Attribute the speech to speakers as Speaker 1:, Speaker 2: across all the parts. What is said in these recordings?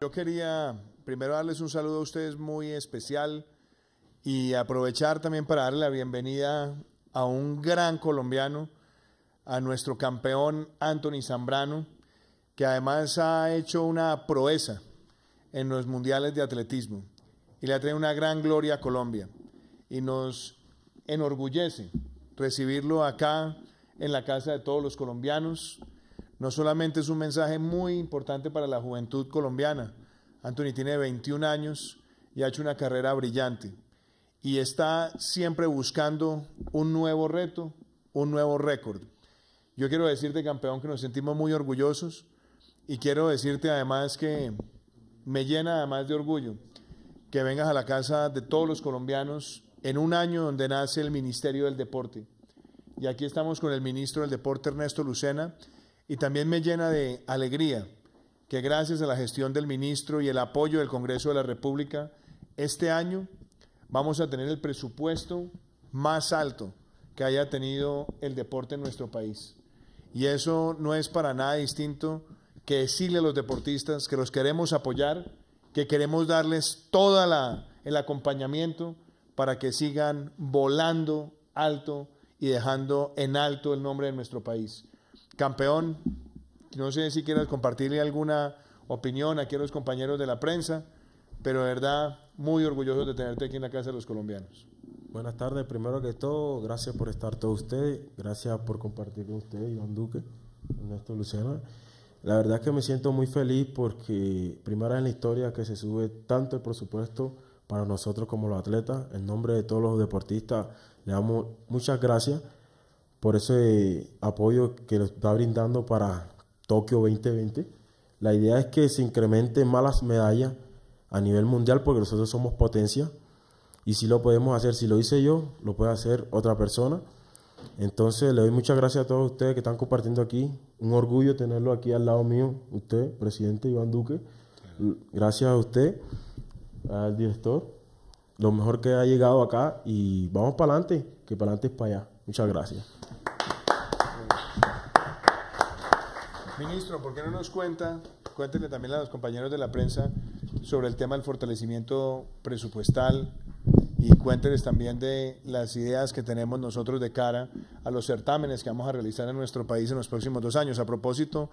Speaker 1: Yo quería primero darles un saludo a ustedes muy especial y aprovechar también para darle la bienvenida a un gran colombiano, a nuestro campeón Anthony Zambrano, que además ha hecho una proeza en los mundiales de atletismo y le ha traído una gran gloria a Colombia y nos enorgullece recibirlo acá en la casa de todos los colombianos. No solamente es un mensaje muy importante para la juventud colombiana. Anthony tiene 21 años y ha hecho una carrera brillante y está siempre buscando un nuevo reto, un nuevo récord. Yo quiero decirte, campeón, que nos sentimos muy orgullosos y quiero decirte además que me llena además de orgullo que vengas a la casa de todos los colombianos en un año donde nace el Ministerio del Deporte. Y aquí estamos con el ministro del Deporte, Ernesto Lucena, y también me llena de alegría que gracias a la gestión del ministro y el apoyo del Congreso de la República, este año vamos a tener el presupuesto más alto que haya tenido el deporte en nuestro país. Y eso no es para nada distinto que decirle a los deportistas que los queremos apoyar, que queremos darles todo el acompañamiento para que sigan volando alto y dejando en alto el nombre de nuestro país. Campeón, no sé si quieres compartirle alguna opinión aquí a los compañeros de la prensa, pero de verdad muy orgulloso de tenerte aquí en la Casa de los Colombianos.
Speaker 2: Buenas tardes, primero que todo, gracias por estar todos ustedes, gracias por compartir con ustedes, Iván Duque, Ernesto Lucena. La verdad que me siento muy feliz porque primera en la historia que se sube tanto el presupuesto para nosotros como los atletas. En nombre de todos los deportistas, le damos muchas gracias por ese apoyo que nos está brindando para Tokio 2020. La idea es que se incrementen más las medallas a nivel mundial porque nosotros somos potencia y si lo podemos hacer, si lo hice yo, lo puede hacer otra persona. Entonces le doy muchas gracias a todos ustedes que están compartiendo aquí. Un orgullo tenerlo aquí al lado mío, usted, presidente Iván Duque. Gracias a usted al director, lo mejor que ha llegado acá y vamos para adelante, que para adelante es para allá. Muchas gracias.
Speaker 1: Ministro, ¿por qué no nos cuenta, cuéntenle también a los compañeros de la prensa sobre el tema del fortalecimiento presupuestal y cuéntenles también de las ideas que tenemos nosotros de cara a los certámenes que vamos a realizar en nuestro país en los próximos dos años? A propósito,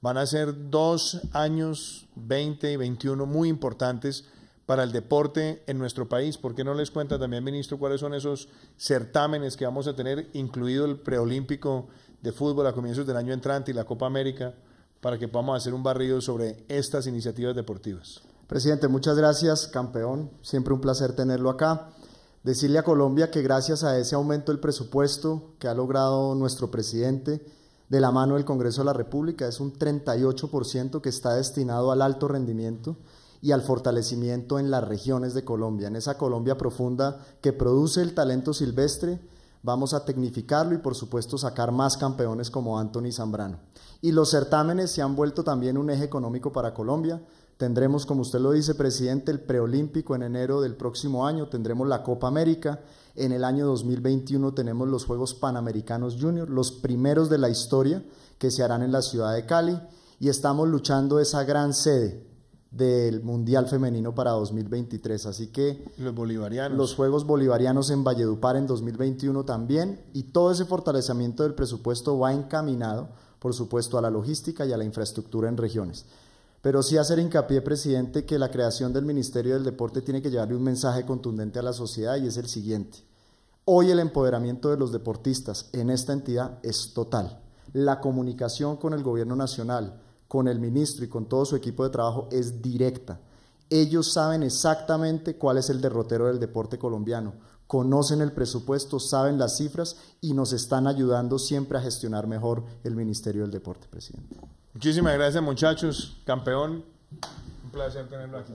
Speaker 1: van a ser dos años, 20 y 21, muy importantes para el deporte en nuestro país. ¿Por qué no les cuenta también, ministro, cuáles son esos certámenes que vamos a tener, incluido el preolímpico de fútbol a comienzos del año entrante y la Copa América, para que podamos hacer un barrido sobre estas iniciativas deportivas?
Speaker 3: Presidente, muchas gracias, campeón. Siempre un placer tenerlo acá. Decirle a Colombia que gracias a ese aumento del presupuesto que ha logrado nuestro presidente, de la mano del Congreso de la República, es un 38% que está destinado al alto rendimiento y al fortalecimiento en las regiones de Colombia, en esa Colombia profunda que produce el talento silvestre. Vamos a tecnificarlo y por supuesto sacar más campeones como Anthony Zambrano. Y los certámenes se han vuelto también un eje económico para Colombia. Tendremos, como usted lo dice, presidente, el preolímpico en enero del próximo año, tendremos la Copa América, en el año 2021 tenemos los Juegos Panamericanos Junior, los primeros de la historia que se harán en la ciudad de Cali, y estamos luchando esa gran sede del Mundial Femenino para 2023. Así que los
Speaker 1: bolivarianos. Los
Speaker 3: Juegos Bolivarianos en Valledupar en 2021 también y todo ese fortalecimiento del presupuesto va encaminado, por supuesto, a la logística y a la infraestructura en regiones. Pero sí hacer hincapié, presidente, que la creación del Ministerio del Deporte tiene que llevarle un mensaje contundente a la sociedad y es el siguiente. Hoy el empoderamiento de los deportistas en esta entidad es total. La comunicación con el gobierno nacional, con el ministro y con todo su equipo de trabajo es directa. Ellos saben exactamente cuál es el derrotero del deporte colombiano, conocen el presupuesto, saben las cifras y nos están ayudando siempre a gestionar mejor el Ministerio del Deporte, presidente.
Speaker 1: Muchísimas gracias muchachos, campeón, un placer tenerlo aquí.